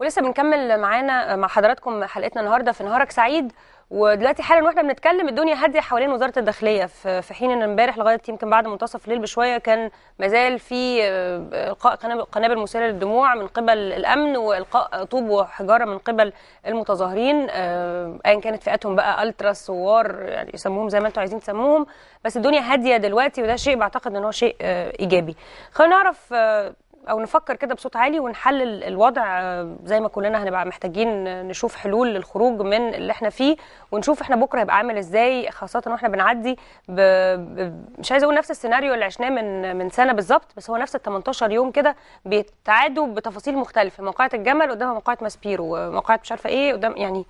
ولسه بنكمل معانا مع حضراتكم حلقتنا النهارده في نهارك سعيد ودلوقتي حالا واحنا بنتكلم الدنيا هاديه حوالين وزاره الداخليه في حين ان امبارح لغايه يمكن بعد منتصف الليل بشويه كان مازال في آه، القاء قنابل مسيله للدموع من قبل الامن والقاء طوب وحجاره من قبل المتظاهرين آه، ايا كانت فئاتهم بقى الترا ثوار يعني يسموهم زي ما انتم عايزين تسموهم بس الدنيا هاديه دلوقتي وده شيء بعتقد ان هو شيء آه، ايجابي خلينا نعرف او نفكر كده بصوت عالي ونحلل الوضع آه، زي ما كلنا هنبقى محتاجين نشوف حلول للخروج من اللي احنا فيه ونشوف احنا بكره هيبقى عامل ازاي خاصه واحنا بنعدي ب... ب... مش عايزه اقول نفس السيناريو اللي عشناه من من سنه بالظبط بس هو نفس ال 18 يوم كده بيتعادوا بتفاصيل مختلفه موقعه الجمل قدامها موقعه ماسبيرو موقعه مش عارفه ايه قدام يعني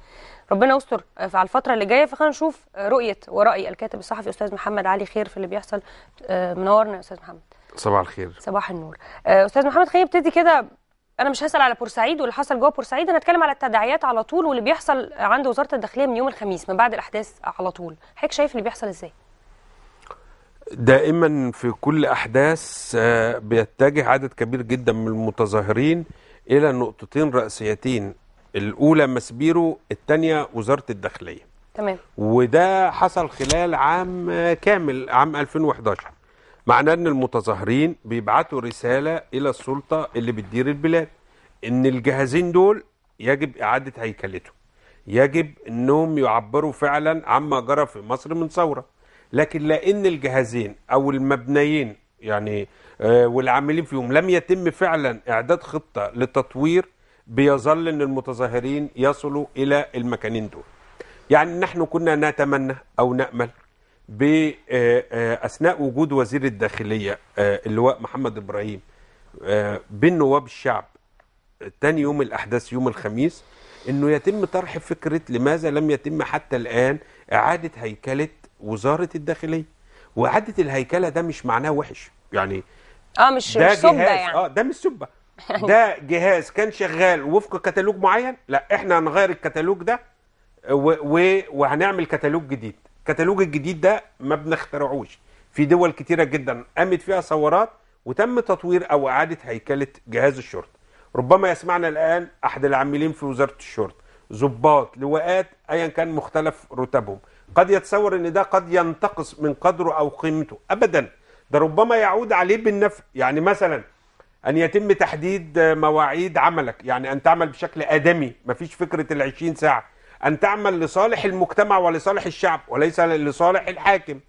ربنا يستر آه، على الفتره اللي جايه فخلينا نشوف آه، رؤيه ورأي الكاتب الصحفي استاذ محمد علي خير في اللي بيحصل منورنا يا استاذ محمد صباح الخير صباح النور آه، استاذ محمد خلينا نبتدي كده انا مش هسال على بورسعيد واللي حصل جوه بورسعيد انا هتكلم على التداعيات على طول واللي بيحصل عند وزاره الداخليه من يوم الخميس من بعد الاحداث على طول حضرتك شايف اللي بيحصل ازاي دائما في كل احداث آه، بيتجه عدد كبير جدا من المتظاهرين الى نقطتين رئيسيتين الاولى مسبيرو الثانيه وزاره الداخليه تمام وده حصل خلال عام كامل عام 2011 معناه ان المتظاهرين بيبعتوا رساله الى السلطه اللي بتدير البلاد ان الجهازين دول يجب اعاده هيكلتهم يجب انهم يعبروا فعلا عما جرى في مصر من ثوره لكن لان الجهازين او المبنيين يعني آه، والعاملين فيهم لم يتم فعلا اعداد خطه للتطوير بيظل ان المتظاهرين يصلوا الى المكانين دول يعني نحن كنا نتمنى او نامل آه، آه، اثناء وجود وزير الداخليه آه، اللواء محمد ابراهيم بين نواب الشعب تاني يوم الاحداث يوم الخميس انه يتم طرح فكره لماذا لم يتم حتى الان اعاده هيكله وزاره الداخليه واعاده الهيكله ده مش معناه وحش يعني اه مش ده مش جهاز يعني. اه ده مش سبه يعني ده جهاز كان شغال وفق كتالوج معين لا احنا هنغير الكتالوج ده وهنعمل كتالوج جديد الكتالوج الجديد ده ما بنخترعوش في دول كتيره جدا قامت فيها ثورات وتم تطوير او اعاده هيكله جهاز الشرطه ربما يسمعنا الان احد العاملين في وزاره الشرطه ضباط لواءات ايا كان مختلف رتبهم قد يتصور ان ده قد ينتقص من قدره او قيمته ابدا ده ربما يعود عليه بالنفع يعني مثلا ان يتم تحديد مواعيد عملك يعني ان تعمل بشكل ادمي مفيش فكره ال 20 ساعه أن تعمل لصالح المجتمع ولصالح الشعب وليس لصالح الحاكم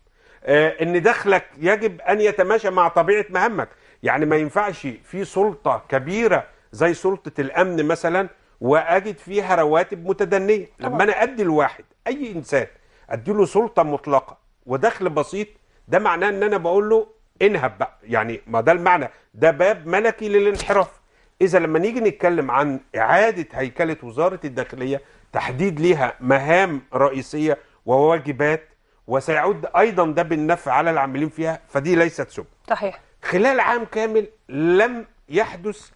آه، ان دخلك يجب ان يتماشى مع طبيعه مهامك يعني ما ينفعش في سلطه كبيره زي سلطه الامن مثلا واجد فيها رواتب متدنيه طبعا. لما انا ادي الواحد اي انسان ادي له سلطه مطلقه ودخل بسيط ده معناه ان انا بقول له انهب بقى يعني ما ده المعنى ده باب ملكي للانحراف اذا لما نيجي نتكلم عن اعاده هيكله وزاره الداخليه تحديد ليها مهام رئيسيه وواجبات وسيعود ايضا ده بالنفع على العاملين فيها فدي ليست سب صحيح خلال عام كامل لم يحدث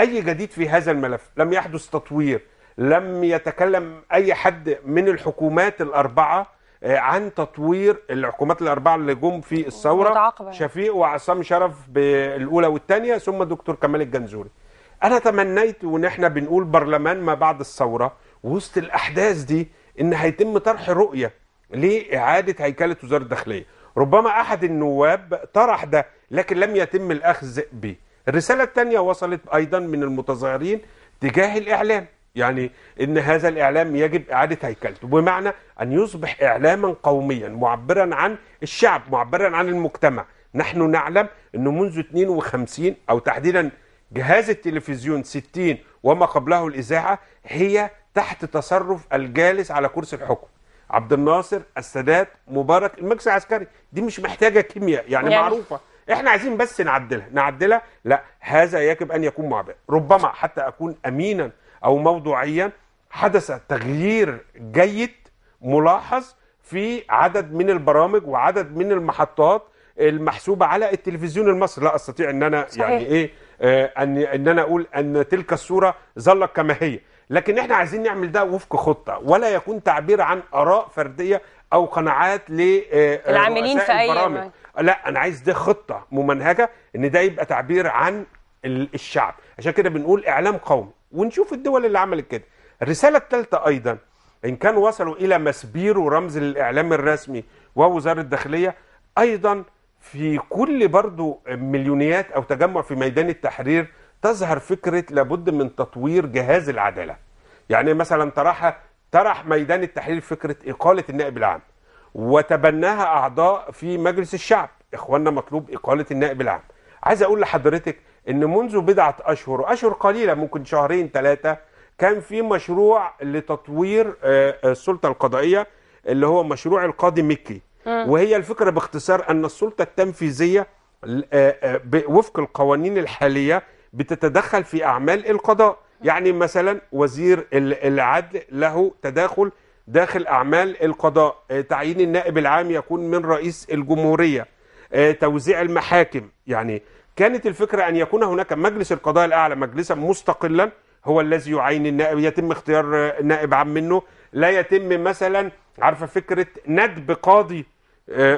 اي جديد في هذا الملف لم يحدث تطوير لم يتكلم اي حد من الحكومات الاربعه آه، عن تطوير الحكومات الاربعه اللي جم في الثوره يعني. شفيق وعصام شرف بالاولى والثانيه ثم دكتور كمال الجنزوري انا تمنيت ونحن بنقول برلمان ما بعد الثوره وسط الاحداث دي ان هيتم طرح رؤيه لاعاده هيكله وزاره الداخليه ربما احد النواب طرح ده لكن لم يتم الاخذ به الرساله الثانيه وصلت ايضا من المتظاهرين تجاه الاعلام يعني ان هذا الاعلام يجب اعاده هيكلته بمعنى ان يصبح اعلاما قوميا معبرا عن الشعب معبرا عن المجتمع نحن نعلم انه منذ 52 او تحديدا جهاز التلفزيون 60 وما قبله الاذاعه هي تحت تصرف الجالس على كرسي الحكم عبد الناصر السادات مبارك المجلس العسكري دي مش محتاجه كيمياء يعني, يعني معروفه احنا عايزين بس نعدلها نعدلها لا هذا يجب ان يكون معبئ ربما حتى اكون امينا او موضوعيا حدث تغيير جيد ملاحظ في عدد من البرامج وعدد من المحطات المحسوبه على التلفزيون المصري لا استطيع ان انا يعني صحيح. يعني ايه آه ان ان انا اقول ان تلك الصوره ظلت كما هي لكن احنا عايزين نعمل ده وفق خطه ولا يكون تعبير عن اراء فرديه او قناعات للعاملين آه، آه، في اي برامج لا انا عايز ده خطه ممنهجه ان ده يبقى تعبير عن الشعب عشان كده بنقول اعلام قومي ونشوف الدول اللي عملت كده الرساله الثالثه ايضا ان كان وصلوا الى مسبير ورمز للاعلام الرسمي ووزاره الداخليه ايضا في كل برضو مليونيات او تجمع في ميدان التحرير تظهر فكره لابد من تطوير جهاز العداله يعني مثلا طرحها طرح ميدان التحرير فكره اقاله النائب العام وتبناها اعضاء في مجلس الشعب اخواننا مطلوب اقاله النائب العام عايز اقول لحضرتك ان منذ بضعه اشهر اشهر قليله ممكن شهرين ثلاثه كان في مشروع لتطوير آه، آه، السلطه القضائيه اللي هو مشروع القاضي مكي وهي الفكره باختصار ان السلطه التنفيذيه آه، وفق القوانين الحاليه بتتدخل في أعمال القضاء يعني مثلا وزير العدل له تداخل داخل أعمال القضاء آه، تعيين النائب العام يكون من رئيس الجمهورية آه، توزيع المحاكم يعني كانت الفكرة أن يكون هناك مجلس القضاء الأعلى مجلسا مستقلا هو الذي يعين النائب يتم اختيار آه، نائب عام منه لا يتم مثلا عارفة فكرة ندب قاضي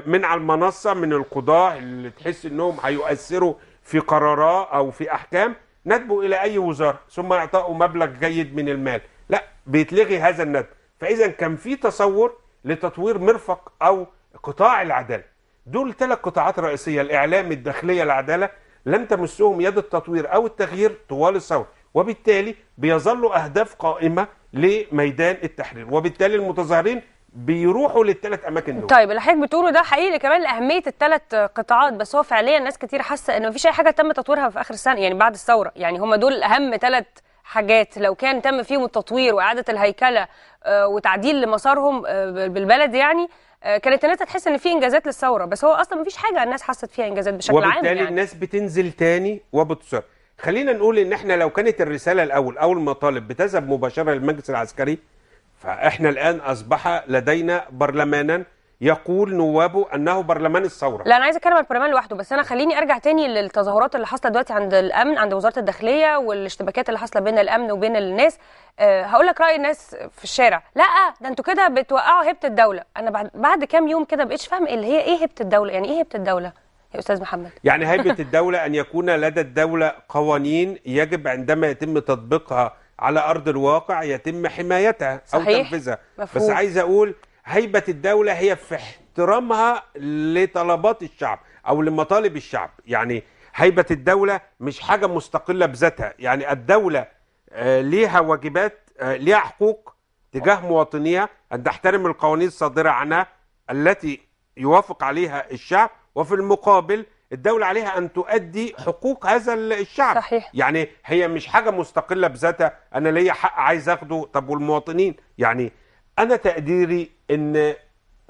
من على المنصة من القضاة اللي تحس أنهم هيؤثروا في قرارات او في احكام ندبوا الى اي وزاره ثم اعطاه مبلغ جيد من المال لا بيتلغي هذا الندب فاذا كان في تصور لتطوير مرفق او قطاع العداله دول ثلاث قطاعات رئيسيه الاعلام الداخليه العداله لم تمسهم يد التطوير او التغيير طوال الثوره وبالتالي بيظلوا اهداف قائمه لميدان التحرير وبالتالي المتظاهرين بيروحوا للثلاث اماكن دول طيب اللي حضرتك بتقوله ده حقيقي كمان لاهميه الثلاث قطاعات بس هو فعليا ناس كتير حاسه ان مفيش اي حاجه تم تطويرها في اخر السنه يعني بعد الثوره يعني هم دول اهم ثلاث حاجات لو كان تم فيهم التطوير واعاده الهيكله آه، وتعديل لمسارهم آه، بالبلد يعني آه، كانت الناس هتحس ان في انجازات للثوره بس هو اصلا مفيش حاجه الناس حست فيها انجازات بشكل عام يعني وبالتالي الناس بتنزل تاني وبتصر خلينا نقول ان احنا لو كانت الرساله الاول او المطالب بتذهب مباشره للمجلس العسكري فاحنا الان اصبح لدينا برلمانا يقول نوابه انه برلمان الثوره لا انا عايز اتكلم عن البرلمان لوحده بس انا خليني ارجع تاني للتظاهرات اللي حاصله دلوقتي عند الامن عند وزاره الداخليه والاشتباكات اللي حاصله بين الامن وبين الناس أه هقول لك راي الناس في الشارع لا ده انتوا كده بتوقعوا هيبه الدوله انا بعد بعد كام يوم كده بقيتش فاهم اللي هي ايه هيبه الدوله يعني ايه هيبه الدوله يا استاذ محمد يعني هيبه الدوله ان يكون لدى الدوله قوانين يجب عندما يتم تطبيقها على ارض الواقع يتم حمايتها صحيح. او تنفيذها مفهوم. بس عايز اقول هيبه الدوله هي في احترامها لطلبات الشعب او لمطالب الشعب يعني هيبه الدوله مش حاجه مستقله بذاتها يعني الدوله آه، ليها واجبات آه، ليها حقوق تجاه مواطنيها ان تحترم القوانين الصادره عنها التي يوافق عليها الشعب وفي المقابل الدولة عليها أن تؤدي حقوق هذا الشعب صحيح. يعني هي مش حاجة مستقلة بذاتها أنا ليا حق عايز أخده طب والمواطنين يعني أنا تقديري أن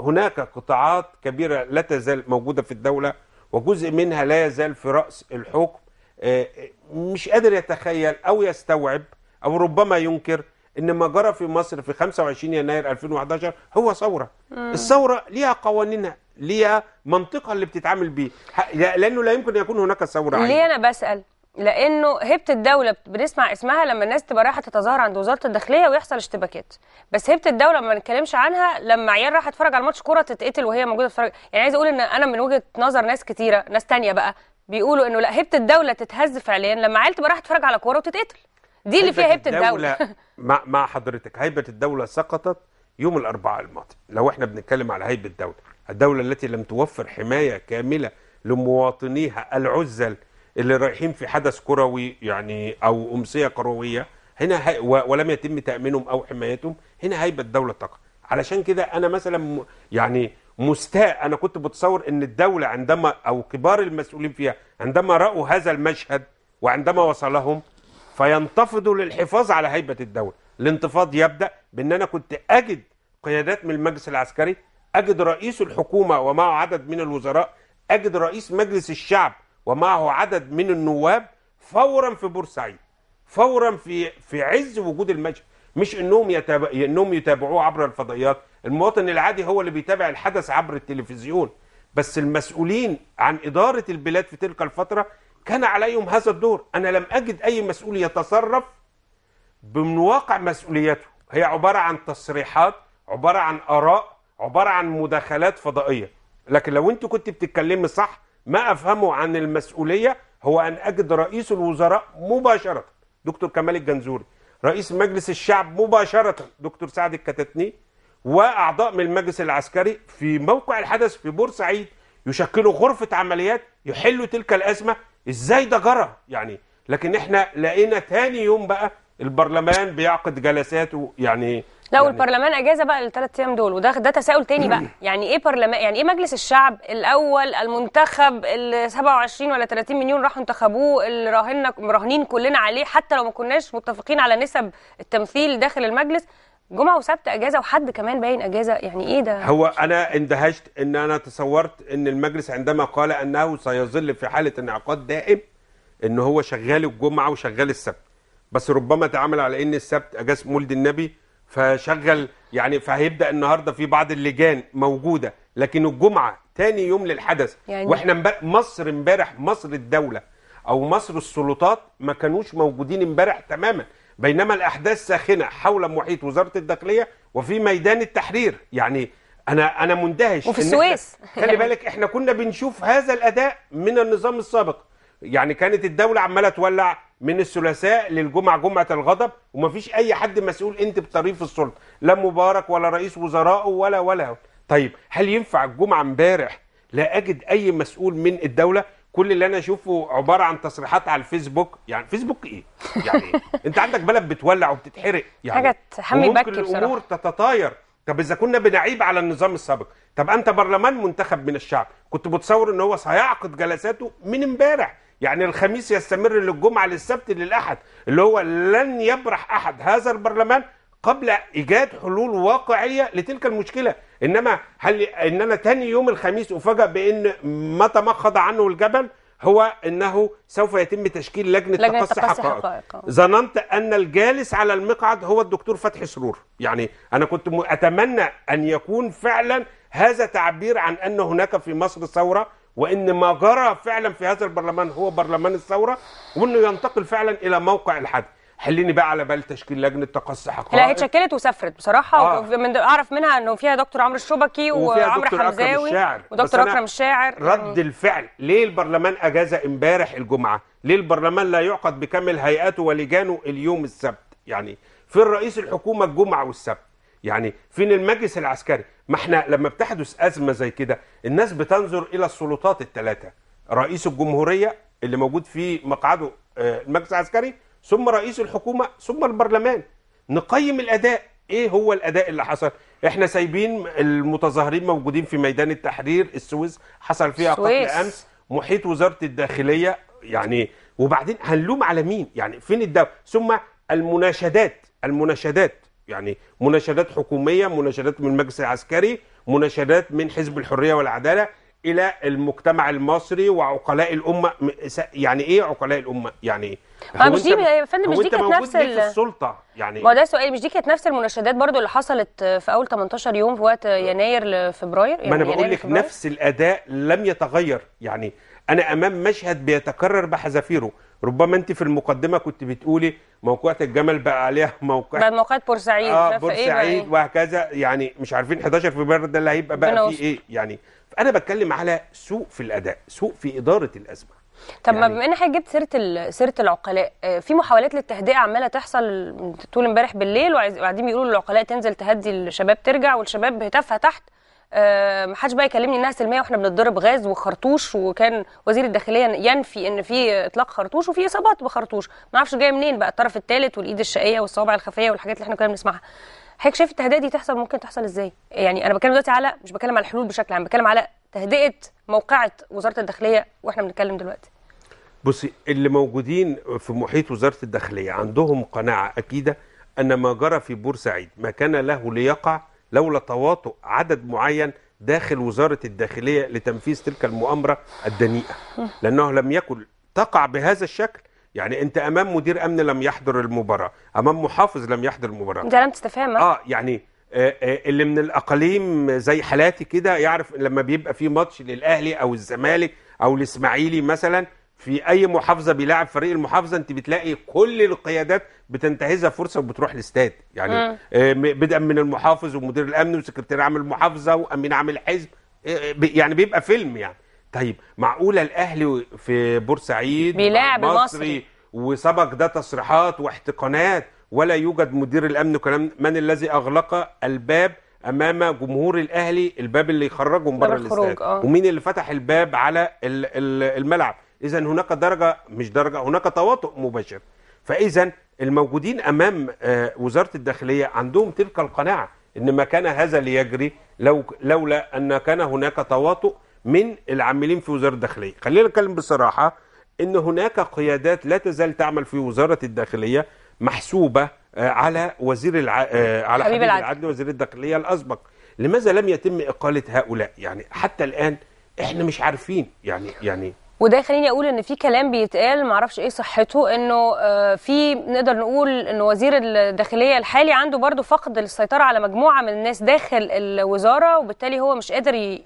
هناك قطاعات كبيرة لا تزال موجودة في الدولة وجزء منها لا يزال في رأس الحكم آه، آه، مش قادر يتخيل أو يستوعب أو ربما ينكر ان ما جرى في مصر في 25 يناير 2011 هو ثوره الثوره ليها قوانينها لمنطقه اللي بتتعامل بيه لانه لا يمكن يكون هناك ثوره ليه انا بسال لانه هبه الدوله بنسمع اسمها لما الناس تبقى رايحه تتظاهر عند وزاره الداخليه ويحصل اشتباكات بس هبه الدوله ما بنتكلمش عنها لما عيال راح اتفرج على ماتش كوره تتقتل وهي موجوده تتفرج يعني عايز اقول ان انا من وجهه نظر ناس كتيره ناس تانية بقى بيقولوا انه لا هبه الدوله تتهز فعليا لما عيال تبقى رايحه تتفرج على كوره وتتقتل دي اللي فيها هبه الدوله, الدولة مع مع حضرتك هيبه الدوله سقطت يوم الاربعاء الماضي لو احنا بنتكلم على هيبه الدوله الدولة التي لم توفر حماية كاملة لمواطنيها العزل اللي رايحين في حدث كروي يعني أو أمسية كروية هنا هي ولم يتم تأمينهم أو حمايتهم هنا هيبة الدولة تقع علشان كده أنا مثلا يعني مستاء أنا كنت بتصور إن الدولة عندما أو كبار المسؤولين فيها عندما رأوا هذا المشهد وعندما وصلهم فينتفضوا للحفاظ على هيبة الدولة الانتفاض يبدأ بأن أنا كنت أجد قيادات من المجلس العسكري أجد رئيس الحكومة ومعه عدد من الوزراء أجد رئيس مجلس الشعب ومعه عدد من النواب فورا في بورسعيد فورا في في عز وجود المشهد مش انهم يتابع انهم يتابعوه عبر الفضائيات المواطن العادي هو اللي بيتابع الحدث عبر التلفزيون بس المسؤولين عن إدارة البلاد في تلك الفترة كان عليهم هذا الدور أنا لم أجد أي مسؤول يتصرف بمن واقع مسؤوليته هي عبارة عن تصريحات عبارة عن آراء عباره عن مداخلات فضائيه لكن لو انت كنت بتتكلمي صح ما افهمه عن المسؤوليه هو ان اجد رئيس الوزراء مباشره دكتور كمال الجنزوري رئيس مجلس الشعب مباشره دكتور سعد الكتتني واعضاء من المجلس العسكري في موقع الحدث في بورسعيد يشكلوا غرفه عمليات يحلوا تلك الازمه ازاي ده جرى يعني لكن احنا لقينا تاني يوم بقى البرلمان بيعقد جلساته يعني لا يعني والبرلمان اجازه بقى للثلاث ايام دول وده ده تساؤل تاني بقى يعني ايه برلمان يعني ايه مجلس الشعب الاول المنتخب ال 27 ولا 30 مليون راحوا انتخبوه اللي راهنا مراهنين كلنا عليه حتى لو ما كناش متفقين على نسب التمثيل داخل المجلس جمعه وسبت اجازه وحد كمان باين اجازه يعني ايه ده هو انا اندهشت ان انا تصورت ان المجلس عندما قال انه سيظل في حاله انعقاد دائم ان هو شغال الجمعه وشغال السبت بس ربما تعامل على ان السبت اجازه مولد النبي فشغل يعني فهيبدا النهارده في بعض اللجان موجوده لكن الجمعه تاني يوم للحدث يعني واحنا مصر امبارح مصر الدوله او مصر السلطات ما كانوش موجودين امبارح تماما بينما الاحداث ساخنه حول محيط وزاره الداخليه وفي ميدان التحرير يعني انا انا مندهش وفي السويس خلي بالك احنا كنا بنشوف هذا الاداء من النظام السابق يعني كانت الدوله عماله تولع من الثلاثاء للجمعة جمعة الغضب ومفيش أي حد مسؤول أنت بطريف السلطة لا مبارك ولا رئيس وزراء ولا ولا طيب هل ينفع الجمعة امبارح لا أجد أي مسؤول من الدولة كل اللي انا اشوفه عباره عن تصريحات على الفيسبوك يعني فيسبوك ايه يعني إيه؟ انت عندك بلد بتولع وبتتحرق يعني حاجه تحمي بكي بصراحه الامور تتطاير طب اذا كنا بنعيب على النظام السابق طب انت برلمان منتخب من الشعب كنت بتصور ان هو سيعقد جلساته من امبارح يعني الخميس يستمر للجمعة للسبت للأحد اللي هو لن يبرح أحد هذا البرلمان قبل إيجاد حلول واقعية لتلك المشكلة إنما هل إن أنا تاني يوم الخميس أفاجأ بإن ما تمخض عنه الجبل هو انه سوف يتم تشكيل لجنه, لجنة تقصي حقائق. حقائق ظننت ان الجالس على المقعد هو الدكتور فتحي سرور يعني انا كنت اتمنى ان يكون فعلا هذا تعبير عن ان هناك في مصر ثوره وان ما جرى فعلا في هذا البرلمان هو برلمان الثوره وانه ينتقل فعلا الى موقع الحد حليني بقى على بال تشكيل لجنه تقصي حقائق لا هي اتشكلت وسافرت بصراحه آه. ومن اعرف منها انه فيها دكتور عمرو الشبكي وعمرو حمزاوي ودكتور اكرم الشاعر رد الفعل ليه البرلمان اجازه امبارح الجمعه ليه البرلمان لا يعقد بكامل هيئاته ولجانه اليوم السبت يعني في الرئيس الحكومه الجمعه والسبت يعني فين المجلس العسكري ما احنا لما بتحدث ازمه زي كده الناس بتنظر الى السلطات الثلاثه رئيس الجمهوريه اللي موجود في مقعده آه، المجلس العسكري ثم رئيس الحكومه ثم البرلمان نقيم الاداء ايه هو الاداء اللي حصل احنا سايبين المتظاهرين موجودين في ميدان التحرير السويس حصل فيها قتل امس محيط وزاره الداخليه يعني وبعدين هنلوم على مين يعني فين الدولة ثم المناشدات المناشدات يعني مناشدات حكوميه مناشدات من المجلس العسكري مناشدات من حزب الحريه والعداله الى المجتمع المصري وعقلاء الامه يعني ايه عقلاء الامه يعني ايه مش دي يا فندم مش دي كانت نفس ال... السلطه يعني ما ده سؤالي مش دي كانت نفس المناشدات برضو اللي حصلت في اول 18 يوم في وقت يناير لفبراير يعني ما انا يعني بقول لك نفس الاداء لم يتغير يعني انا امام مشهد بيتكرر بحذافيره ربما انت في المقدمه كنت بتقولي موقعة الجمل بقى عليها موقع بقى موقعة بورسعيد اه بورسعيد إيه, إيه وهكذا يعني مش عارفين 11 فبراير ده اللي هيبقى بقى فيه ايه يعني فانا بتكلم على سوء في الاداء سوء في اداره الازمه طب يعني بما ان حضرتك جبت سيره سيره العقلاء آه، في محاولات للتهدئه عماله تحصل طول امبارح بالليل وقاعدين بيقولوا للعقلاء تنزل تهدي الشباب ترجع والشباب هتافهه تحت آه، ما حدش بقى يكلمني انها سلميه واحنا بنضرب غاز وخرطوش وكان وزير الداخليه ينفي ان في اطلاق خرطوش وفي اصابات بخرطوش ما اعرفش جايه منين بقى الطرف الثالث والايد الشقيه والصوابع الخفيه والحاجات اللي احنا كنا بنسمعها حضرتك شايف التهدئه دي تحصل ممكن تحصل ازاي يعني انا بتكلم دلوقتي على مش بتكلم على الحلول بشكل عام بتكلم على تهدئه موقعه وزاره الداخليه واحنا بنتكلم دلوقتي بصي اللي موجودين في محيط وزاره الداخليه عندهم قناعه اكيده ان ما جرى في بورسعيد ما كان له ليقع لولا تواطؤ عدد معين داخل وزارة الداخلية لتنفيذ تلك المؤامرة الدنيئة لأنه لم يكن تقع بهذا الشكل يعني انت امام مدير امن لم يحضر المباراه امام محافظ لم يحضر المباراه ده لم تستفهم اه يعني آه، آه، اللي من الاقاليم زي حالاتي كده يعرف لما بيبقى في ماتش للاهلي او الزمالك او الاسماعيلي مثلا في اي محافظه بيلعب فريق المحافظه انت بتلاقي كل القيادات بتنتهزها فرصه وبتروح الاستاد يعني آه، بدءا من المحافظ ومدير الامن وسكرتير عام المحافظه وامين عام الحزب آه، آه، يعني بيبقى فيلم يعني طيب معقوله الاهلي في بورسعيد بيلاعب مصري وسبق ده تصريحات واحتقانات ولا يوجد مدير الامن كلام من الذي اغلق الباب امام جمهور الاهلي الباب اللي يخرجهم بره الاستاد ومين اللي فتح الباب على الملعب اذا هناك درجه مش درجه هناك تواطؤ مباشر فاذا الموجودين امام آه، وزاره الداخليه عندهم تلك القناعه ان ما كان هذا ليجري لو لولا ان كان هناك تواطؤ من العاملين في وزاره الداخليه خلينا نتكلم بصراحه ان هناك قيادات لا تزال تعمل في وزاره الداخليه محسوبه آه، على وزير الع... آه، على حبيب العدل, العدل وزير الداخليه الاسبق لماذا لم يتم اقاله هؤلاء يعني حتى الان احنا مش عارفين يعني يعني وده يخليني اقول ان في كلام بيتقال ما اعرفش ايه صحته انه آه، في نقدر نقول ان وزير الداخليه الحالي عنده برضه فقد للسيطره على مجموعه من الناس داخل الوزاره وبالتالي هو مش قادر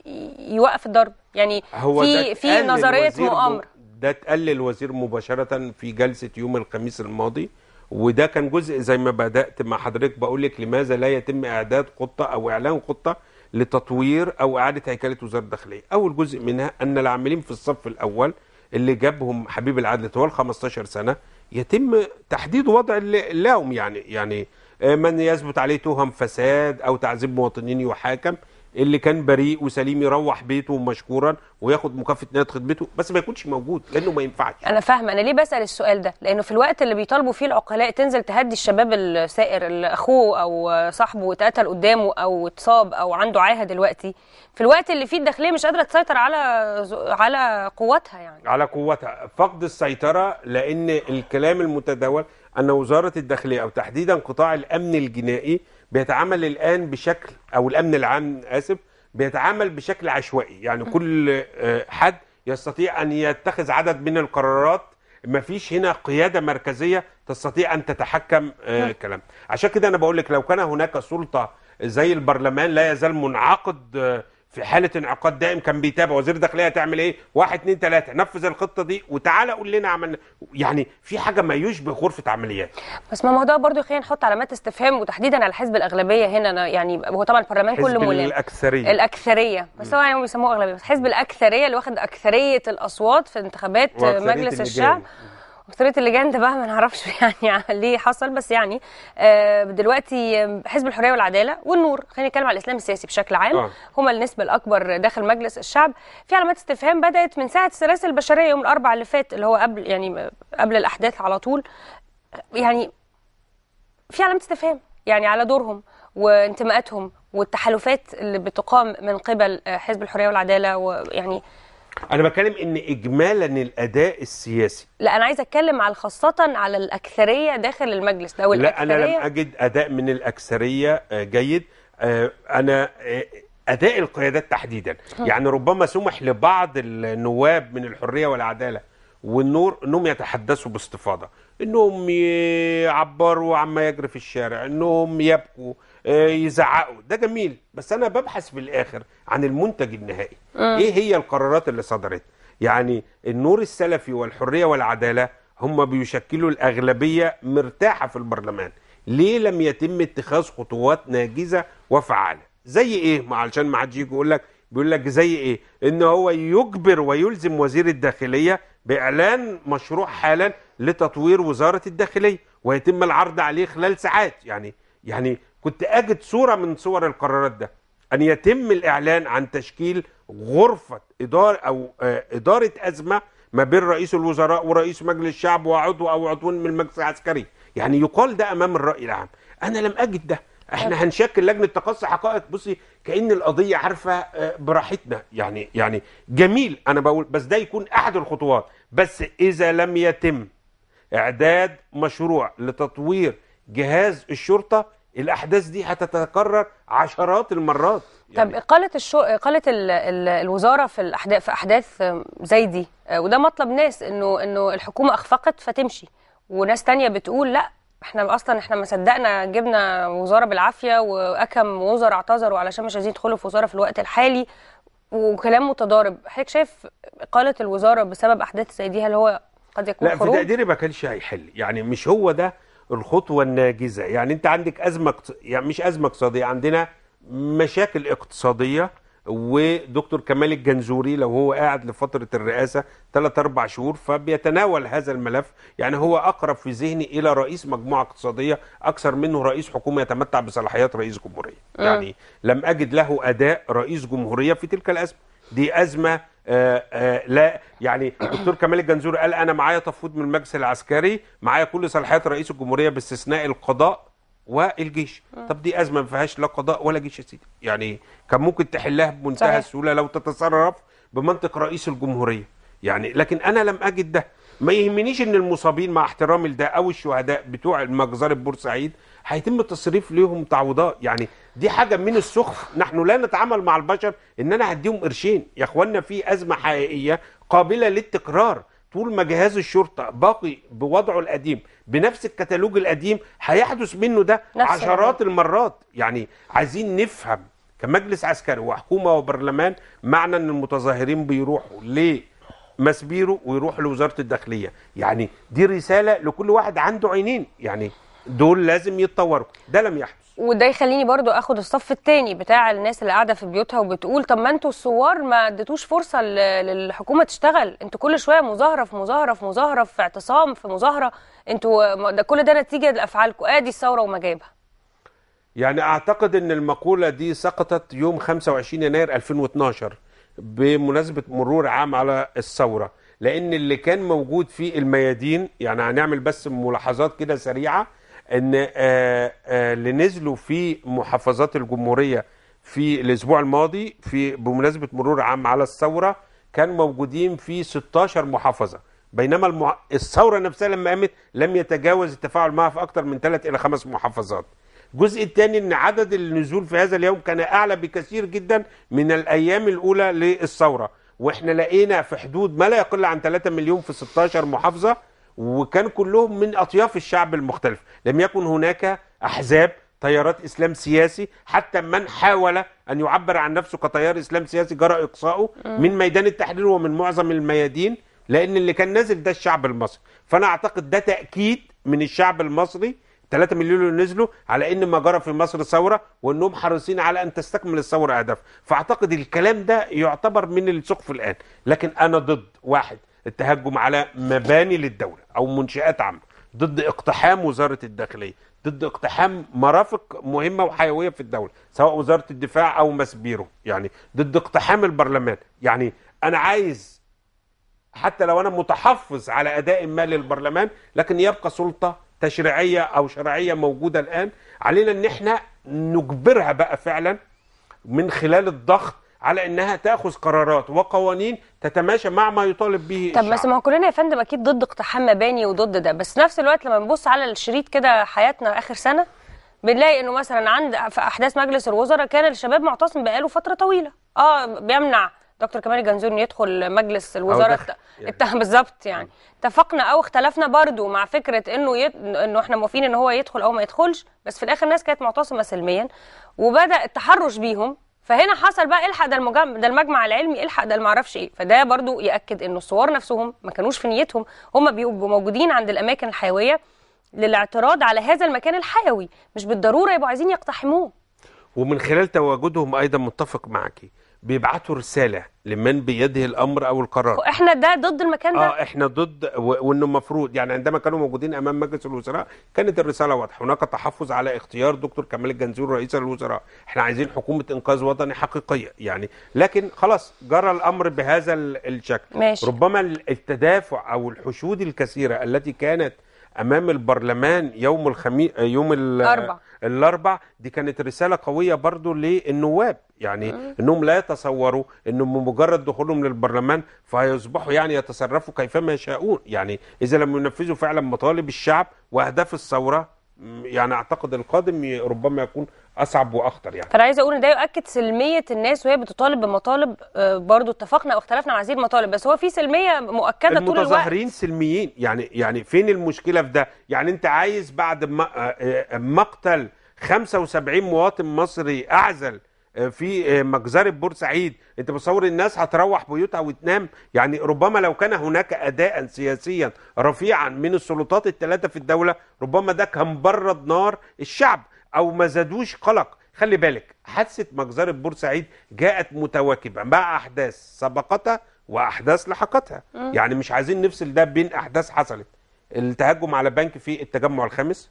يوقف الضرب يعني هو في في نظريه مؤامره ده اتقال الوزير مباشره في جلسه يوم الخميس الماضي وده كان جزء زي ما بدات مع حضرتك بقول لك لماذا لا يتم اعداد خطه او اعلان خطه لتطوير او اعاده هيكله وزاره الداخليه اول جزء منها ان العاملين في الصف الاول اللي جابهم حبيب العدل طوال 15 سنه يتم تحديد وضع لهم يعني يعني آه، من يثبت عليه تهم فساد او تعذيب مواطنين يحاكم اللي كان بريء وسليم يروح بيته مشكورا وياخد مكافاه نهايه خدمته بس ما يكونش موجود لانه ما ينفعش انا فاهمه انا ليه بسال السؤال ده لانه في الوقت اللي بيطالبوا فيه العقلاء تنزل تهدي الشباب السائر اللي اخوه او صاحبه اتقتل قدامه او اتصاب او عنده عاهه دلوقتي في الوقت اللي فيه الداخليه مش قادره تسيطر على على قوتها يعني على قوتها فقد السيطره لان الكلام المتداول ان وزاره الداخليه او تحديدا قطاع الامن الجنائي بيتعامل الان بشكل او الامن العام اسف بيتعامل بشكل عشوائي يعني كل آه، حد يستطيع ان يتخذ عدد من القرارات ما فيش هنا قياده مركزيه تستطيع ان تتحكم آه، الكلام عشان كده انا بقول لك لو كان هناك سلطه زي البرلمان لا يزال منعقد آه، في حاله انعقاد دائم كان بيتابع وزير الداخليه هتعمل ايه؟ واحد اثنين ثلاثه نفذ الخطه دي وتعالى قول لنا عملنا يعني في حاجه ما يشبه غرفه عمليات. بس ما الموضوع برضه خلينا نحط علامات استفهام وتحديدا على حزب الاغلبيه هنا أنا يعني هو طبعا البرلمان كله ملام. حزب الاكثريه. الاكثريه بس هو يعني بيسموه اغلبيه بس حزب الاكثريه اللي واخد اكثريه الاصوات في انتخابات مجلس الشعب. وطريقه اللجان ده بقى ما نعرفش يعني ليه حصل بس يعني آه، دلوقتي حزب الحريه والعداله والنور خلينا نتكلم على الاسلام السياسي بشكل عام آه. هما النسبه الاكبر داخل مجلس الشعب في علامات استفهام بدات من ساعه السلاسل البشريه يوم الاربعاء اللي فات اللي هو قبل يعني قبل الاحداث على طول يعني في علامات استفهام يعني على دورهم وانتماءاتهم والتحالفات اللي بتقام من قبل آه، حزب الحريه والعداله ويعني انا بتكلم ان اجمالا الاداء السياسي لا انا عايز اتكلم على خاصه على الاكثريه داخل المجلس ده لا انا لم اجد اداء من الاكثريه آه، جيد آه، انا آه، اداء القيادات تحديدا يعني ربما سمح لبعض النواب من الحريه والعداله والنور انهم يتحدثوا باستفاضه انهم يعبروا عما يجري في الشارع انهم يبكوا آه، يزعقوا ده جميل بس انا ببحث في الاخر عن المنتج النهائي م. آه. ايه هي القرارات اللي صدرت يعني النور السلفي والحريه والعداله هم بيشكلوا الاغلبيه مرتاحه في البرلمان ليه لم يتم اتخاذ خطوات ناجزه وفعاله زي ايه ما علشان ما حدش يجي يقول لك بيقول لك زي ايه ان هو يجبر ويلزم وزير الداخليه باعلان مشروع حالا لتطوير وزاره الداخليه ويتم العرض عليه خلال ساعات يعني يعني كنت أجد صورة من صور القرارات ده أن يتم الإعلان عن تشكيل غرفة إدارة أو آه، إدارة أزمة ما بين رئيس الوزراء ورئيس مجلس الشعب وعضو أو عضوين من المجلس العسكري يعني يقال ده أمام الرأي العام أنا لم أجد ده احنا هنشكل لجنه تقصي حقائق بصي كان القضيه عارفه آه، براحتنا يعني يعني جميل انا بقول بس ده يكون احد الخطوات بس اذا لم يتم اعداد مشروع لتطوير جهاز الشرطه الاحداث دي هتتكرر عشرات المرات يعني طب اقاله الشو... اقاله ال... ال... الوزاره في الاحداث في احداث زي دي آه، وده مطلب ناس انه انه الحكومه اخفقت فتمشي وناس تانية بتقول لا احنا اصلا احنا ما صدقنا جبنا وزاره بالعافيه واكم وزراء اعتذروا علشان مش عايزين يدخلوا في وزاره في الوقت الحالي وكلام متضارب حضرتك شايف اقاله الوزاره بسبب احداث زي دي هل هو قد يكون لا خروج؟ في تقديري ما كانش هيحل يعني مش هو ده الخطوه الناجزه يعني انت عندك ازمه يعني مش ازمه اقتصاديه عندنا مشاكل اقتصاديه ودكتور كمال الجنزوري لو هو قاعد لفتره الرئاسه ثلاث اربع شهور فبيتناول هذا الملف يعني هو اقرب في ذهني الى رئيس مجموعه اقتصاديه اكثر منه رئيس حكومه يتمتع بصلاحيات رئيس جمهوريه آه. يعني لم اجد له اداء رئيس جمهوريه في تلك الازمه دي ازمه آه، آه، لا يعني الدكتور كمال الجنزور قال انا معايا تفويض من المجلس العسكري معايا كل صلاحيات رئيس الجمهوريه باستثناء القضاء والجيش طب دي ازمه ما فيهاش لا قضاء ولا جيش يا سيدي يعني كان ممكن تحلها بمنتهى السهوله لو تتصرف بمنطق رئيس الجمهوريه يعني لكن انا لم اجد ده ما يهمنيش ان المصابين مع احترامي لده او الشهداء بتوع مجزره بورسعيد هيتم التصريف ليهم تعويضات يعني دي حاجه من السخف نحن لا نتعامل مع البشر ان انا هديهم قرشين يا اخوانا في ازمه حقيقيه قابله للتكرار طول ما جهاز الشرطه باقي بوضعه القديم بنفس الكتالوج القديم هيحدث منه ده عشرات المرات يعني عايزين نفهم كمجلس عسكري وحكومه وبرلمان معنى ان المتظاهرين بيروحوا لمسبيرو ويروحوا لوزاره الداخليه يعني دي رساله لكل واحد عنده عينين يعني دول لازم يتطوروا ده لم يحدث وده يخليني برضو اخد الصف الثاني بتاع الناس اللي قاعده في بيوتها وبتقول طب ما انتوا الثوار ما اديتوش فرصه للحكومه تشتغل انتوا كل شويه مظاهره في مظاهره في مظاهره في اعتصام في مظاهره انتوا ده كل ده نتيجه لافعالكم ادي الثوره وما جايبها يعني اعتقد ان المقوله دي سقطت يوم 25 يناير 2012 بمناسبه مرور عام على الثوره لان اللي كان موجود في الميادين يعني هنعمل بس ملاحظات كده سريعه ان آه، آه، اللي نزلوا في محافظات الجمهوريه في الاسبوع الماضي في بمناسبه مرور عام على الثوره كانوا موجودين في 16 محافظه بينما المح... الثوره نفسها لما قامت لم يتجاوز التفاعل معها في اكثر من ثلاث الى خمس محافظات. الجزء الثاني ان عدد النزول في هذا اليوم كان اعلى بكثير جدا من الايام الاولى للثوره، واحنا لقينا في حدود ما لا يقل عن 3 مليون في 16 محافظه وكان كلهم من أطياف الشعب المختلف لم يكن هناك أحزاب تيارات إسلام سياسي حتى من حاول أن يعبر عن نفسه كتيار إسلام سياسي جرى إقصاؤه من ميدان التحرير ومن معظم الميادين لأن اللي كان نازل ده الشعب المصري فأنا أعتقد ده تأكيد من الشعب المصري 3 مليون اللي نزلوا على ان ما جرى في مصر ثوره وانهم حريصين على ان تستكمل الثوره اهدافها، فاعتقد الكلام ده يعتبر من السقف الان، لكن انا ضد واحد التهجم على مباني للدوله او منشات عامه ضد اقتحام وزاره الداخليه ضد اقتحام مرافق مهمه وحيويه في الدوله سواء وزاره الدفاع او مسبيره يعني ضد اقتحام البرلمان يعني انا عايز حتى لو انا متحفظ على اداء ما للبرلمان لكن يبقى سلطه تشريعيه او شرعيه موجوده الان علينا ان احنا نجبرها بقى فعلا من خلال الضغط على انها تاخذ قرارات وقوانين تتماشى مع ما يطالب به طب الشعب. بس ما كلنا يا فندم اكيد ضد اقتحام مباني وضد ده بس نفس الوقت لما بنبص على الشريط كده حياتنا اخر سنه بنلاقي انه مثلا عند في احداث مجلس الوزراء كان الشباب معتصم بقاله فتره طويله اه بيمنع دكتور كمال انه يدخل مجلس الوزراء يعني. بالظبط يعني آه. اتفقنا او اختلفنا برضو مع فكره انه يت... انه احنا موافقين ان هو يدخل او ما يدخلش بس في الاخر الناس كانت معتصمه سلميا وبدا التحرش بيهم فهنا حصل بقى الحق ده المجمع ده المجمع العلمي الحق ده ما اعرفش ايه فده برضو ياكد ان الصور نفسهم ما كانوش في نيتهم هم بيبقوا موجودين عند الاماكن الحيويه للاعتراض على هذا المكان الحيوي مش بالضروره يبقوا عايزين يقتحموه ومن خلال تواجدهم ايضا متفق معك بيبعتوا رساله لمن بيده الامر او القرار احنا ده ضد المكان ده اه احنا ضد وانه المفروض يعني عندما كانوا موجودين امام مجلس الوزراء كانت الرساله واضحه هناك تحفظ على اختيار دكتور كمال الجنزور رئيس الوزراء احنا عايزين حكومه انقاذ وطني حقيقيه يعني لكن خلاص جرى الامر بهذا الشكل ماشي. ربما التدافع او الحشود الكثيره التي كانت امام البرلمان يوم الخميس يوم الاربع الاربع دي كانت رساله قويه برضو للنواب يعني مم. انهم لا يتصوروا ان بمجرد دخولهم للبرلمان فهيصبحوا يعني يتصرفوا كيفما يشاءون يعني اذا لم ينفذوا فعلا مطالب الشعب واهداف الثوره يعني اعتقد القادم ربما يكون اصعب واخطر يعني فانا عايز اقول ان ده يؤكد سلميه الناس وهي بتطالب بمطالب آه، برضو اتفقنا او اختلفنا على هذه المطالب بس هو في سلميه مؤكده طول الوقت المتظاهرين سلميين يعني يعني فين المشكله في ده يعني انت عايز بعد آه، آه، مقتل 75 مواطن مصري اعزل في مجزرة بورسعيد انت بتصور الناس هتروح بيوتها وتنام يعني ربما لو كان هناك اداء سياسيا رفيعا من السلطات الثلاثه في الدوله ربما ده كان برد نار الشعب او ما زادوش قلق خلي بالك حادثه مجزره بورسعيد جاءت متواكبه مع احداث سبقتها واحداث لحقتها يعني مش عايزين نفصل ده بين احداث حصلت التهجم على بنك في التجمع الخامس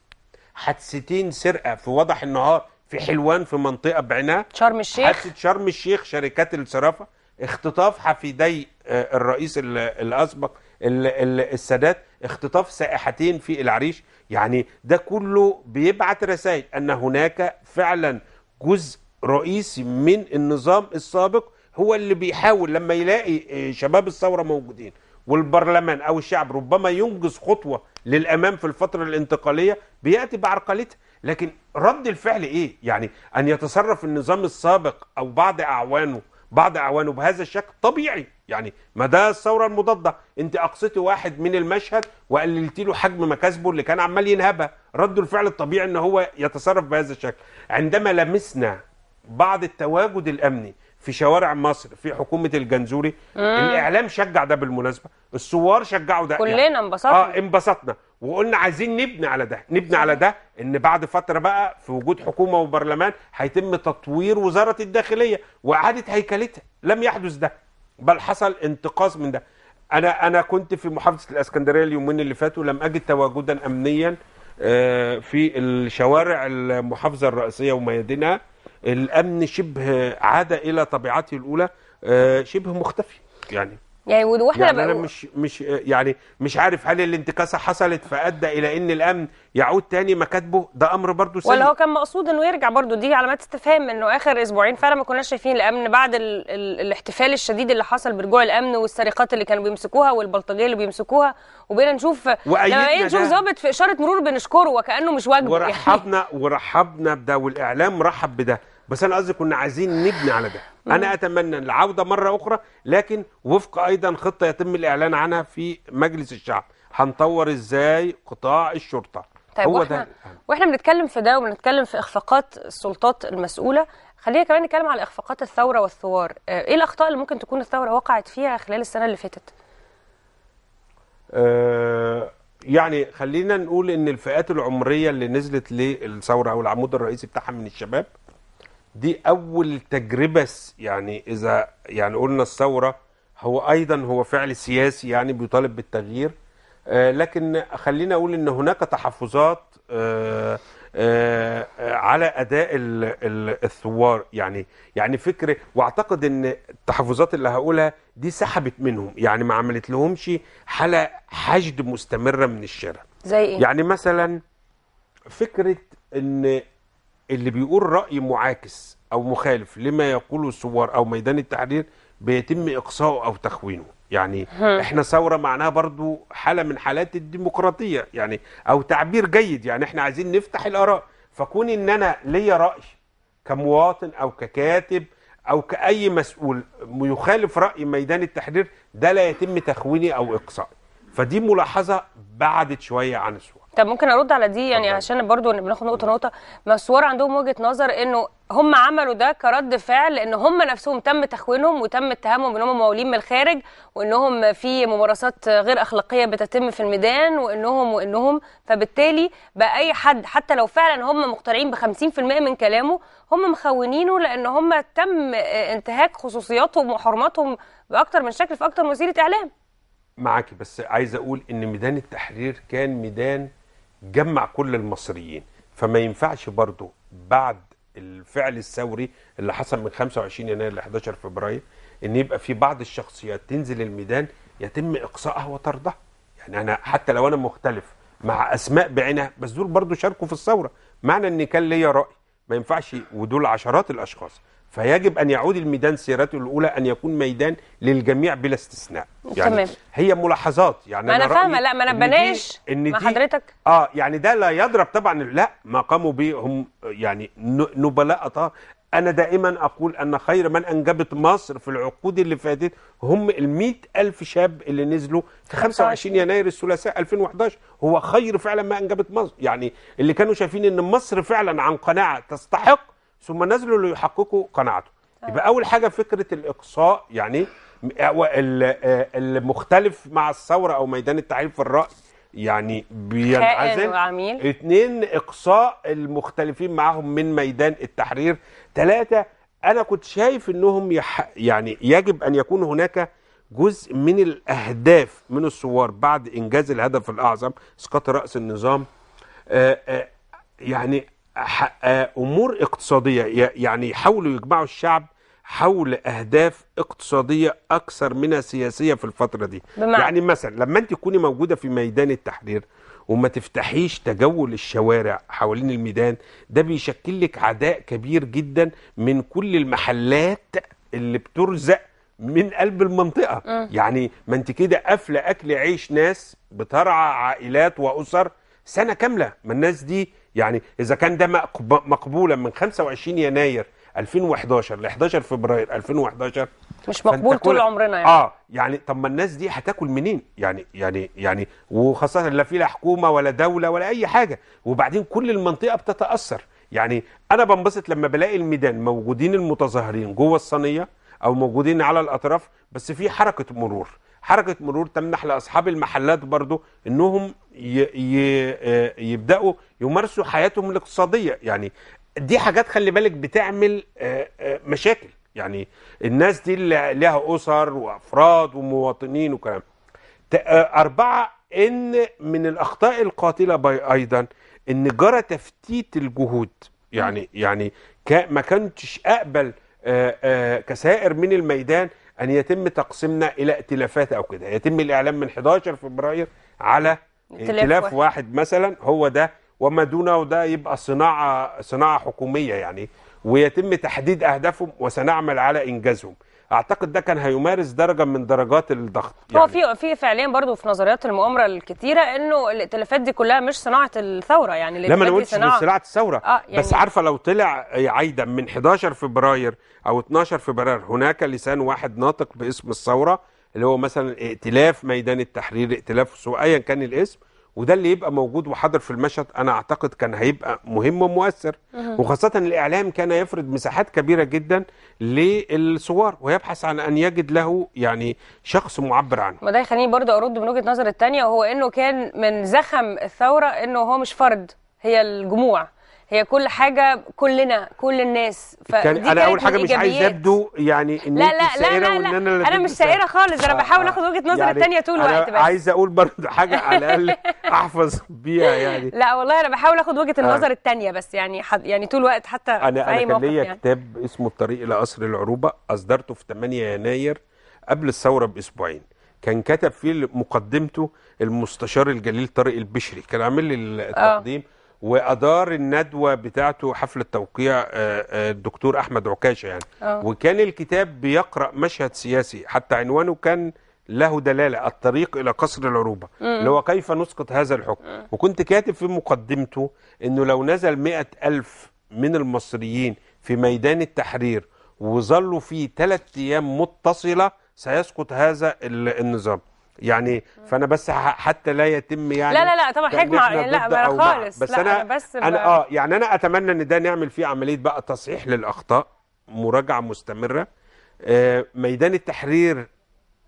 حادثتين سرقه في وضح النهار في حلوان في منطقه بعينها شرم الشيخ حادثه شرم الشيخ شركات الصرافه اختطاف حفيدي آه، الرئيس الاسبق السادات اختطاف سائحتين في العريش يعني ده كله بيبعت رسائل ان هناك فعلا جزء رئيسي من النظام السابق هو اللي بيحاول لما يلاقي آه، شباب الثوره موجودين والبرلمان او الشعب ربما ينجز خطوه للامام في الفتره الانتقاليه بياتي بعرقلتها لكن رد الفعل ايه يعني ان يتصرف النظام السابق او بعض اعوانه بعض اعوانه بهذا الشكل طبيعي يعني ما ده الثوره المضاده انت اقصتي واحد من المشهد وقللتي له حجم مكاسبه اللي كان عمال ينهبها رد الفعل الطبيعي ان هو يتصرف بهذا الشكل عندما لمسنا بعض التواجد الامني في شوارع مصر في حكومه الجنزوري مم. الاعلام شجع ده بالمناسبه الثوار شجعوا ده كلنا يعني انبسطنا اه انبسطنا وقلنا عايزين نبني على ده نبني على ده ان بعد فتره بقى في وجود حكومه وبرلمان هيتم تطوير وزاره الداخليه واعاده هيكلتها لم يحدث ده بل حصل انتقاص من ده انا انا كنت في محافظه الاسكندريه اليومين اللي فاتوا لم اجد تواجدا امنيا آه، في الشوارع المحافظه الرئيسيه وميادينها الامن شبه عاد الى طبيعته الاولى آه، شبه مختفي يعني يعني واحنا يعني انا مش مش يعني مش عارف هل الانتكاسه حصلت فادى الى ان الامن يعود تاني مكاتبه ده امر برضه سيء ولا هو كان مقصود انه يرجع برضه دي علامات استفهام انه اخر اسبوعين فعلا ما كناش شايفين الامن بعد ال ال الاحتفال الشديد اللي حصل برجوع الامن والسرقات اللي كانوا بيمسكوها والبلطجيه اللي بيمسكوها وبقينا نشوف لما نشوف ظابط في اشاره مرور بنشكره وكانه مش واجبه ورحبنا يعني. ورحبنا بده والاعلام رحب بده بس انا قصدي كنا عايزين نبني على ده انا اتمنى العوده مره اخرى لكن وفق ايضا خطه يتم الاعلان عنها في مجلس الشعب هنطور ازاي قطاع الشرطه طيب هو واحنا ده واحنا بنتكلم في ده وبنتكلم في اخفاقات السلطات المسؤوله خلينا كمان نتكلم على اخفاقات الثوره والثوار آه، ايه الاخطاء اللي ممكن تكون الثوره وقعت فيها خلال السنه اللي فاتت أه يعني خلينا نقول ان الفئات العمريه اللي نزلت للثوره او العمود الرئيسي بتاعها من الشباب دي اول تجربه يعني اذا يعني قلنا الثوره هو ايضا هو فعل سياسي يعني بيطالب بالتغيير آه، لكن خلينا اقول ان هناك تحفظات آه، آه، على اداء الثوار يعني يعني فكره واعتقد ان التحفظات اللي هقولها دي سحبت منهم يعني ما عملت لهمش حاله حشد مستمره من الشارع زي ايه يعني مثلا فكره ان اللي بيقول راي معاكس او مخالف لما يقوله الثوار او ميدان التحرير بيتم اقصائه او تخوينه يعني احنا ثوره معناها برضو حاله من حالات الديمقراطيه يعني او تعبير جيد يعني احنا عايزين نفتح الاراء فكون ان انا ليا راي كمواطن او ككاتب او كاي مسؤول يخالف راي ميدان التحرير ده لا يتم تخويني او اقصائي فدي ملاحظه بعدت شويه عن الثوار طب ممكن ارد على دي يعني طبعا. عشان برضو بناخد نقطه نقطه مسوار عندهم وجهه نظر انه هم عملوا ده كرد فعل لان هم نفسهم تم تخوينهم وتم اتهامهم بانهم مولين من الخارج وانهم في ممارسات غير اخلاقيه بتتم في الميدان وانهم وانهم فبالتالي بقى اي حد حتى لو فعلا هم مقتنعين ب 50% من كلامه هم مخونينه لان هم تم انتهاك خصوصياتهم وحرماتهم باكثر من شكل في اكثر من وسيله اعلام معاكي بس عايز اقول ان ميدان التحرير كان ميدان جمع كل المصريين فما ينفعش برضه بعد الفعل الثوري اللي حصل من 25 يناير ل 11 فبراير ان يبقى في بعض الشخصيات تنزل الميدان يتم اقصائها وطردها يعني انا حتى لو انا مختلف مع اسماء بعينها بس دول برضه شاركوا في الثوره معنى ان كان ليا راي ما ينفعش ودول عشرات الاشخاص فيجب ان يعود الميدان سيرته الاولى ان يكون ميدان للجميع بلا استثناء يعني تمام. هي ملاحظات يعني ما انا فاهمه لا ما انا بلاش مع حضرتك اه يعني ده لا يضرب طبعا لا ما قاموا به هم يعني نبلاء انا دائما اقول ان خير من انجبت مصر في العقود اللي فاتت هم ال ألف شاب اللي نزلوا في 25 يناير الثلاثاء 2011 هو خير فعلا ما انجبت مصر يعني اللي كانوا شايفين ان مصر فعلا عن قناعه تستحق ثم نزلوا ليحققوا قناعته يبقى آه. اول حاجه فكره الاقصاء يعني آه، المختلف مع الثوره او ميدان التعريف في الراي يعني بينعزل اثنين اقصاء المختلفين معاهم من ميدان التحرير ثلاثه انا كنت شايف انهم يح... يعني يجب ان يكون هناك جزء من الاهداف من الثوار بعد انجاز الهدف الاعظم اسقاط راس النظام آآ آه، آآ يعني آه، امور اقتصاديه يعني يحاولوا يجمعوا الشعب حول اهداف اقتصاديه اكثر منها سياسيه في الفتره دي بمعنى. يعني مثلا لما انت تكوني موجوده في ميدان التحرير وما تفتحيش تجول الشوارع حوالين الميدان ده بيشكل لك عداء كبير جدا من كل المحلات اللي بترزق من قلب المنطقه م. يعني ما انت كده قافله اكل عيش ناس بترعى عائلات واسر سنه كامله ما الناس دي يعني اذا كان ده مقبولا من 25 يناير 2011 ل 11 فبراير 2011 مش مقبول طول عمرنا يعني اه يعني طب ما الناس دي هتاكل منين؟ يعني يعني يعني وخاصه لا في لا حكومه ولا دوله ولا اي حاجه وبعدين كل المنطقه بتتاثر يعني انا بنبسط لما بلاقي الميدان موجودين المتظاهرين جوه الصينيه او موجودين على الاطراف بس في حركه مرور حركه مرور تمنح لاصحاب المحلات برضو انهم آه، يبداوا يمارسوا حياتهم الاقتصاديه يعني دي حاجات خلي بالك بتعمل آه، آه، مشاكل يعني الناس دي اللي لها اسر وافراد ومواطنين وكلام اربعه ان من الاخطاء القاتله ايضا ان جرى تفتيت الجهود يعني يعني ما كنتش اقبل كسائر من الميدان ان يتم تقسيمنا الى ائتلافات او كده يتم الاعلان من 11 فبراير على ائتلاف واحد. واحد مثلا هو ده وما دونه ده يبقى صناعه صناعه حكوميه يعني ويتم تحديد اهدافهم وسنعمل على انجازهم اعتقد ده كان هيمارس درجه من درجات الضغط يعني. هو في في فعليا برضو في نظريات المؤامره الكتيره انه الائتلافات دي كلها مش صناعه الثوره يعني لا ما نقولش صناعه صناعه الثوره آه يعني بس عارفه لو طلع عايدا من 11 فبراير او 12 فبراير هناك لسان واحد ناطق باسم الثوره اللي هو مثلا ائتلاف ميدان التحرير ائتلاف ايا كان الاسم وده اللي يبقى موجود وحاضر في المشهد انا اعتقد كان هيبقى مهم ومؤثر وخاصه الاعلام كان يفرض مساحات كبيره جدا للصور ويبحث عن ان يجد له يعني شخص معبر عنه وده يخليني برضه ارد من وجهه نظر الثانيه وهو انه كان من زخم الثوره انه هو مش فرد هي الجموع هي كل حاجه كلنا كل الناس كان انا اول حاجه مش عايز ابدو يعني ان لا لا لا لا, لا, أنا, أنا مش سائره خالص انا بحاول آه، اخد وجهه نظر يعني الثانيه طول الوقت بس عايز اقول برضه حاجه على الاقل احفظ بيها يعني لا والله انا بحاول اخد وجهه آه. النظر الثانيه بس يعني حد يعني طول الوقت حتى انا في اي انا كان ليا يعني. كتاب اسمه الطريق الى قصر العروبه اصدرته في 8 يناير قبل الثوره باسبوعين كان كتب فيه مقدمته المستشار الجليل طارق البشري كان عامل لي آه. التقديم آه. وادار الندوه بتاعته حفله توقيع آه، آه، الدكتور احمد عكاشه يعني أوه. وكان الكتاب بيقرا مشهد سياسي حتى عنوانه كان له دلاله الطريق الى قصر العروبه اللي هو كيف نسقط هذا الحكم آه. وكنت كاتب في مقدمته انه لو نزل مئة ألف من المصريين في ميدان التحرير وظلوا فيه ثلاث ايام متصله سيسقط هذا النظام يعني فانا بس حتى لا يتم يعني لا لا لا طبعا حكمه لا لا خالص بس لا انا, بس انا اه يعني انا اتمنى ان ده نعمل فيه عمليه بقى تصحيح للاخطاء مراجعه مستمره آه ميدان التحرير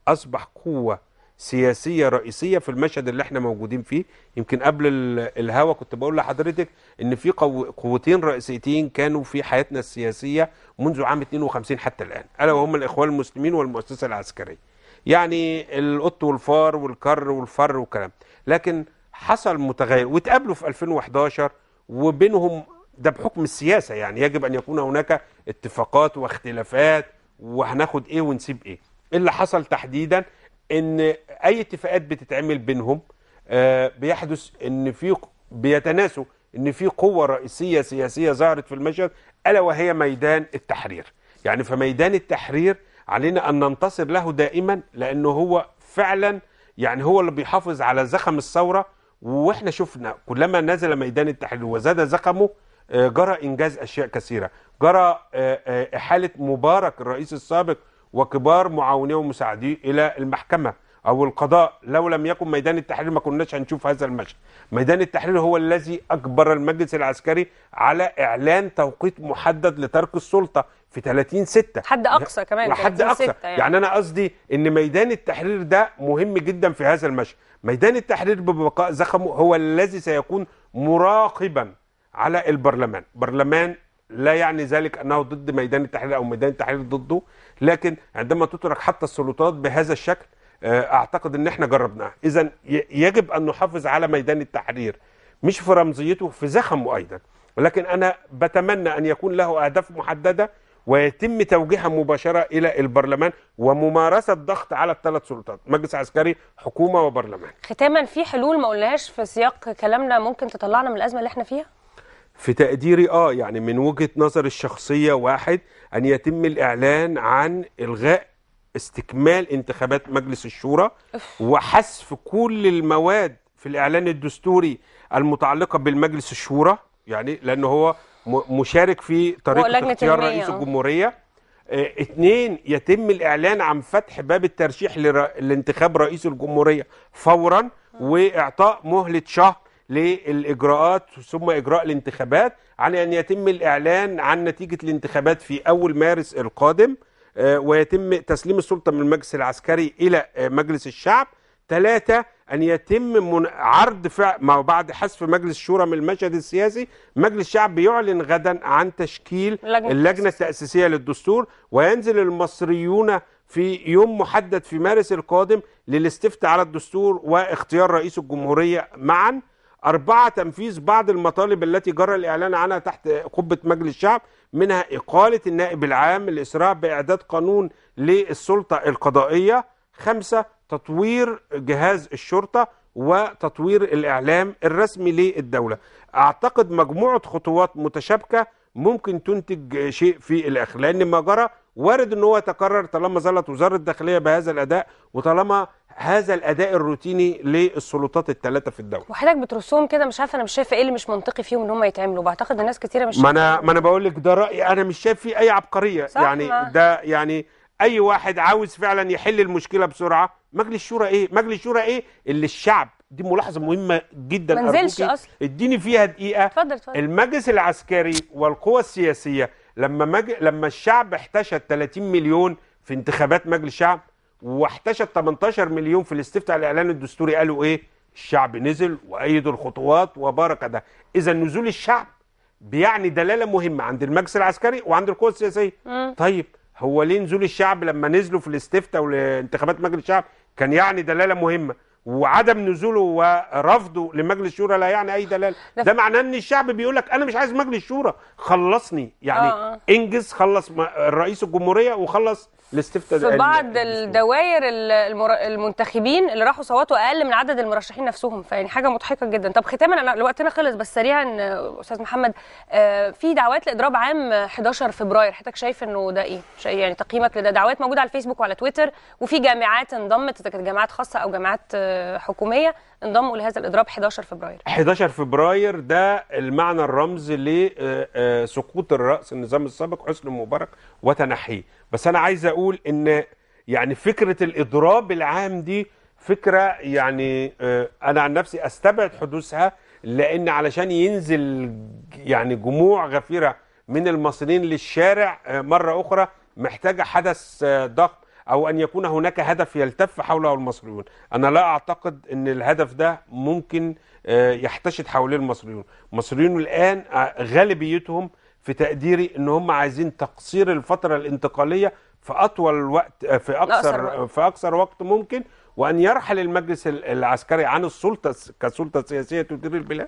اصبح قوه سياسيه رئيسيه في المشهد اللي احنا موجودين فيه يمكن قبل الهوا كنت بقول لحضرتك ان في قوتين رئيسيتين كانوا في حياتنا السياسيه منذ عام 52 حتى الان الا وهم الاخوان المسلمين والمؤسسه العسكريه يعني القط والفار والكر والفر والكلام لكن حصل متغير واتقابلوا في 2011 وبينهم ده بحكم السياسه يعني يجب ان يكون هناك اتفاقات واختلافات وهناخد ايه ونسيب ايه اللي حصل تحديدا ان اي اتفاقات بتتعمل بينهم آه بيحدث ان في بيتناسوا ان في قوه رئيسيه سياسيه ظهرت في المشهد الا وهي ميدان التحرير يعني فميدان التحرير علينا أن ننتصر له دائما لأنه هو فعلا يعني هو اللي بيحافظ على زخم الثورة وإحنا شفنا كلما نزل ميدان التحرير وزاد زخمه آه، جرى إنجاز أشياء كثيرة جرى آه، آه، إحالة مبارك الرئيس السابق وكبار معاونيه ومساعديه إلى المحكمة او القضاء لو لم يكن ميدان التحرير ما كناش هنشوف هذا المشهد ميدان التحرير هو الذي اجبر المجلس العسكري على اعلان توقيت محدد لترك السلطه في 30 6 حد اقصى كمان حد اقصى يعني. يعني انا قصدي ان ميدان التحرير ده مهم جدا في هذا المشهد ميدان التحرير ببقاء زخمه هو الذي سيكون مراقبا على البرلمان برلمان لا يعني ذلك انه ضد ميدان التحرير او ميدان التحرير ضده لكن عندما تترك حتى السلطات بهذا الشكل آه، اعتقد ان احنا جربناها اذا يجب ان نحافظ على ميدان التحرير مش في رمزيته في زخمه ايضا ولكن انا بتمنى ان يكون له اهداف محدده ويتم توجيهها مباشره الى البرلمان وممارسه ضغط على الثلاث سلطات مجلس عسكري حكومه وبرلمان ختاما في حلول ما قلناهاش في سياق كلامنا ممكن تطلعنا من الازمه اللي احنا فيها في تقديري اه يعني من وجهه نظر الشخصيه واحد ان يتم الاعلان عن الغاء استكمال انتخابات مجلس الشورى وحذف كل المواد في الاعلان الدستوري المتعلقه بالمجلس الشورى يعني لان هو مشارك في طريقه اختيار رئيس آه. الجمهوريه اثنين آه، يتم الاعلان عن فتح باب الترشيح لانتخاب رئيس الجمهوريه فورا واعطاء مهله شهر للاجراءات ثم اجراء الانتخابات على ان يتم الاعلان عن نتيجه الانتخابات في اول مارس القادم آه، ويتم تسليم السلطة من المجلس العسكري إلى آه، مجلس الشعب ثلاثة أن يتم من عرض ما بعد حذف مجلس الشورى من المشهد السياسي مجلس الشعب بيعلن غدا عن تشكيل اللجنة, اللجنة التأسيسية للدستور وينزل المصريون في يوم محدد في مارس القادم للاستفتاء على الدستور واختيار رئيس الجمهورية معا أربعة تنفيذ بعض المطالب التي جرى الإعلان عنها تحت قبة مجلس الشعب منها إقالة النائب العام الإسراع بإعداد قانون للسلطة القضائية خمسة تطوير جهاز الشرطة وتطوير الإعلام الرسمي للدولة أعتقد مجموعة خطوات متشابكة ممكن تنتج شيء في الأخ لأن ما جرى وارد أن هو يتكرر طالما ظلت وزارة الداخلية بهذا الأداء وطالما هذا الاداء الروتيني للسلطات الثلاثه في الدوله وحضرتك بترسهم كده مش عارفه انا مش شايفه ايه اللي مش منطقي فيهم ان هم يتعملوا بعتقد الناس كثيره مش ما انا ما انا بقول لك ده رايي انا مش شايف فيه اي عبقريه صح يعني ما. ده يعني اي واحد عاوز فعلا يحل المشكله بسرعه مجلس شورى ايه مجلس شورى ايه اللي الشعب دي ملاحظه مهمه جدا ما نزلش اصلا اديني فيها دقيقه اتفضل اتفضل المجلس العسكري والقوى السياسيه لما مج... لما الشعب احتشى 30 مليون في انتخابات مجلس الشعب واحتشد 18 مليون في الاستفتاء الاعلان الدستوري قالوا ايه الشعب نزل وايدوا الخطوات وبارك ده اذا نزول الشعب بيعني دلاله مهمه عند المجلس العسكري وعند القوى السياسيه طيب هو ليه نزول الشعب لما نزلوا في الاستفتاء والانتخابات مجلس الشعب كان يعني دلاله مهمه وعدم نزوله ورفضه لمجلس الشورى لا يعني اي دلاله ده معناه ان الشعب بيقول لك انا مش عايز مجلس شورى خلصني يعني آه. انجز خلص رئيس الجمهوريه وخلص الاستفتاء في بعض يعني الدوائر المر... المنتخبين اللي راحوا صوتوا اقل من عدد المرشحين نفسهم فيعني حاجه مضحكه جدا طب ختاما انا وقتنا خلص بس سريعا آه، استاذ محمد آه في دعوات لاضراب عام 11 فبراير حضرتك شايف انه ده ايه شايف يعني تقييمك لده دعوات موجوده على الفيسبوك وعلى تويتر وفي جامعات انضمت اذا كانت جامعات خاصه او جامعات آه، حكوميه انضموا لهذا الاضراب 11 فبراير 11 فبراير ده المعنى الرمزي لسقوط آه، آه، الراس النظام السابق حسني مبارك وتنحيه بس انا عايز اقول ان يعني فكره الاضراب العام دي فكره يعني آه، انا عن نفسي استبعد حدوثها لان علشان ينزل يعني جموع غفيره من المصريين للشارع مره اخرى محتاجه حدث ضخم او ان يكون هناك هدف يلتف حوله المصريون انا لا اعتقد ان الهدف ده ممكن آه، يحتشد حواليه المصريون المصريون الان آه، غالبيتهم في تقديري ان هم عايزين تقصير الفتره الانتقاليه في اطول وقت آه، في اكثر في اكثر وقت ممكن وان يرحل المجلس العسكري عن السلطه كسلطه سياسيه تدير البلاد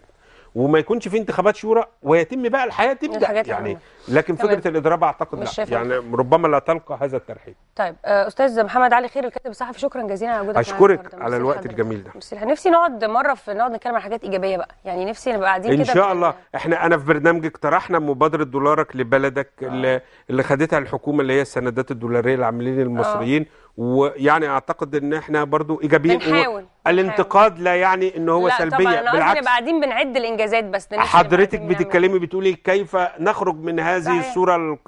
وما يكونش في انتخابات شورى ويتم بقى الحياه تبدا يعني لكن فكره الاضراب اعتقد لا يعني ربما لا تلقى هذا الترحيب طيب آه، استاذ محمد علي خير الكاتب الصحفي شكرا جزيلا على وجودك اشكرك على الوقت الجميل ده مسلحة. نفسي نقعد مره في نقعد نتكلم عن حاجات ايجابيه بقى يعني نفسي نبقى قاعدين كده ان شاء الله احنا انا في برنامج اقترحنا مبادره دولارك لبلدك آه. اللي خدتها الحكومه اللي هي السندات الدولاريه للعاملين آه. المصريين آه. ويعني اعتقد ان احنا برضو ايجابيين بنحاول الانتقاد لا يعني ان هو لا سلبيه طبعا أنا بالعكس احنا قاعدين بنعد الانجازات بس حضرتك بتتكلمي بتقولي كيف نخرج من هذه صحيح. الصوره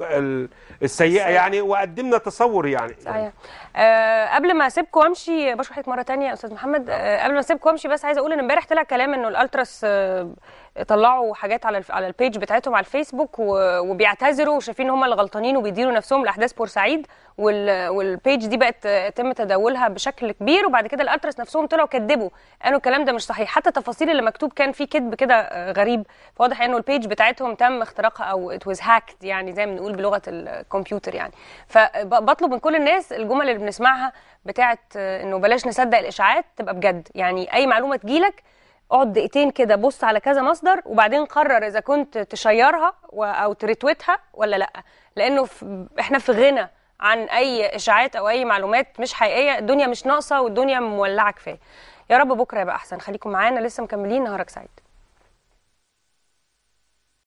السيئه صحيح. يعني وقدمنا تصور يعني صحيح آه قبل ما اسيبكم وامشي بشرح حضرتك مره ثانيه يا استاذ محمد آه قبل ما اسيبكم وامشي بس عايزه اقول ان امبارح طلع كلام انه الالتراس آه، طلعوا حاجات على على البيج بتاعتهم على الفيسبوك وبيعتذروا وشايفين هم اللي غلطانين وبيديروا نفسهم لاحداث بورسعيد والبيج دي بقت تم تداولها بشكل كبير وبعد كده الاترس نفسهم طلعوا كذبوا قالوا الكلام ده مش صحيح حتى تفاصيل اللي مكتوب كان فيه كذب كده آه، غريب فواضح انه البيج بتاعتهم تم اختراقها او ات واز هاكد يعني زي ما بنقول بلغه الكمبيوتر يعني فبطلب من كل الناس الجمل اللي بنسمعها بتاعه آه، انه بلاش نصدق الاشاعات تبقى بجد يعني اي معلومه تجيلك اقعد دقيقتين كده بص على كذا مصدر وبعدين قرر اذا كنت تشيرها او تريتويتها ولا لا لانه احنا في غنى عن اي اشاعات او اي معلومات مش حقيقيه الدنيا مش ناقصه والدنيا مولعه كفايه يا رب بكره يبقى احسن خليكم معانا لسه مكملين نهارك سعيد